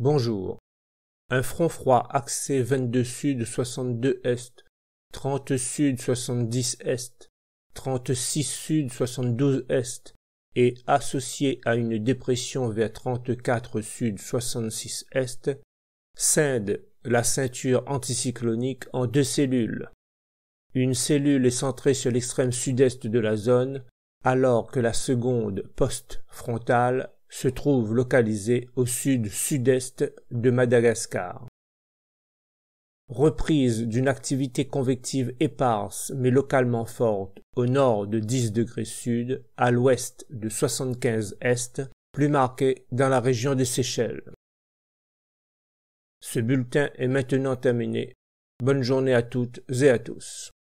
Bonjour. Un front froid axé 22 sud 62 est, 30 sud 70 est, 36 sud 72 est et associé à une dépression vers 34 sud 66 est, scinde la ceinture anticyclonique en deux cellules. Une cellule est centrée sur l'extrême sud-est de la zone, alors que la seconde post-frontale se trouve localisée au sud-sud-est de Madagascar. Reprise d'une activité convective éparse mais localement forte au nord de 10 degrés sud, à l'ouest de 75 est, plus marquée dans la région des Seychelles. Ce bulletin est maintenant terminé. Bonne journée à toutes et à tous.